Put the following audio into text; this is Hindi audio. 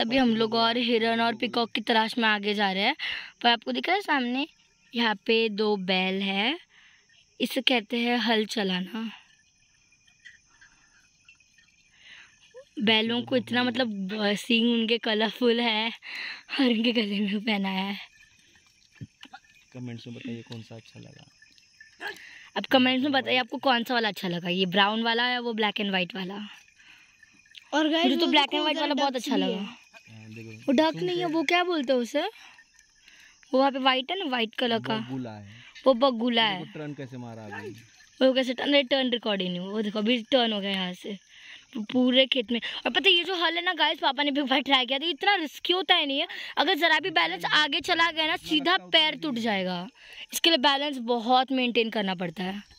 अभी हम लोग और हिरन और पिकॉक की तलाश में आगे जा रहे हैं पर आपको दिखा है सामने यहाँ पे दो बैल है इसे कहते हैं हल चलाना बैलों को इतना मतलब सींग उनके कलरफुल है और उनके गले में पहनाया है कमेंट्स में बताइए कौन सा अच्छा लगा अब कमेंट्स में बताइए आपको कौन सा वाला अच्छा लगा ये ब्राउन वाला या वो ब्लैक एंड वाइट वाला और तो ब्लैक एंड व्हाइट वाला बहुत अच्छा लगा वो डक नहीं है वो क्या बोलते हैं उसे वो वहाँ पे वाइट है ना वाइट कलर का वो बगुला है टर्न कैसे मारा अभी वो कैसे टर्न अरे टर्न रिकॉर्डिंग नहीं वो देखो अभी टर्न हो गया यहाँ से पूरे खेत में और पता है ये जो हल है ना गाइस पापा ने भी ट्राई किया था इतना रिस्की होता है नहीं है अगर ज़रा भी बैलेंस आगे चला गया ना सीधा पैर टूट जाएगा इसके लिए बैलेंस बहुत मेंटेन करना पड़ता है